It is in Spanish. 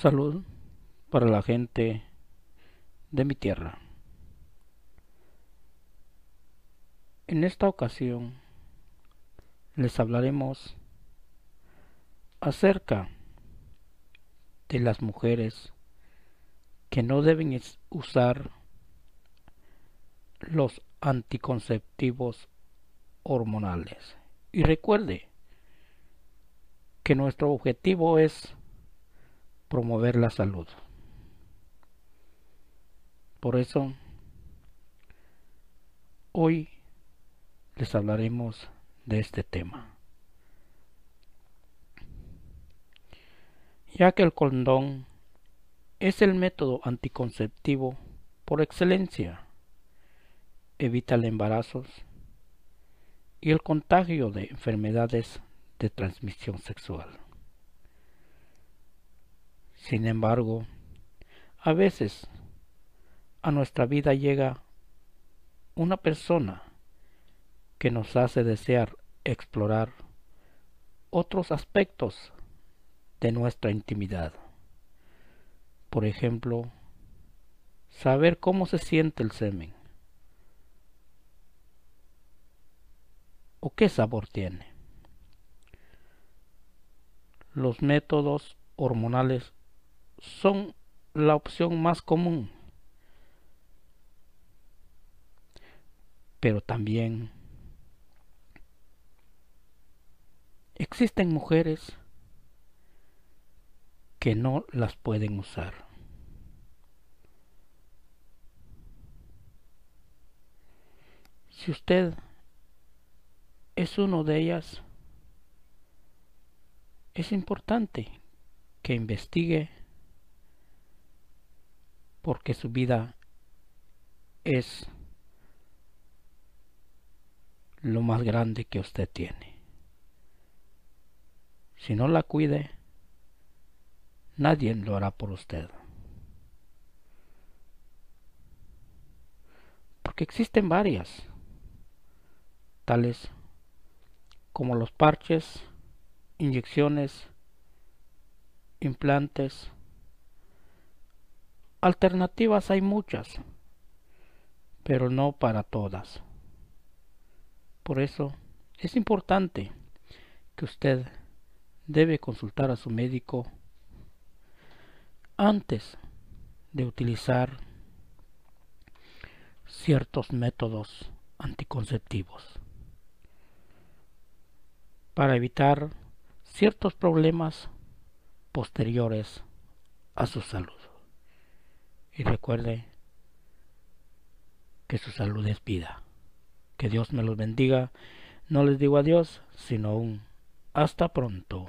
Salud para la gente de mi tierra. En esta ocasión les hablaremos acerca de las mujeres que no deben usar los anticonceptivos hormonales. Y recuerde que nuestro objetivo es promover la salud. Por eso, hoy les hablaremos de este tema. Ya que el condón es el método anticonceptivo por excelencia, evita el embarazos y el contagio de enfermedades de transmisión sexual. Sin embargo, a veces a nuestra vida llega una persona que nos hace desear explorar otros aspectos de nuestra intimidad. Por ejemplo, saber cómo se siente el semen o qué sabor tiene. Los métodos hormonales son la opción más común. Pero también existen mujeres que no las pueden usar. Si usted es uno de ellas, es importante que investigue porque su vida es lo más grande que usted tiene. Si no la cuide, nadie lo hará por usted. Porque existen varias, tales como los parches, inyecciones, implantes, Alternativas hay muchas, pero no para todas. Por eso es importante que usted debe consultar a su médico antes de utilizar ciertos métodos anticonceptivos para evitar ciertos problemas posteriores a su salud y recuerde que su salud es vida. Que Dios me los bendiga. No les digo adiós, sino un hasta pronto.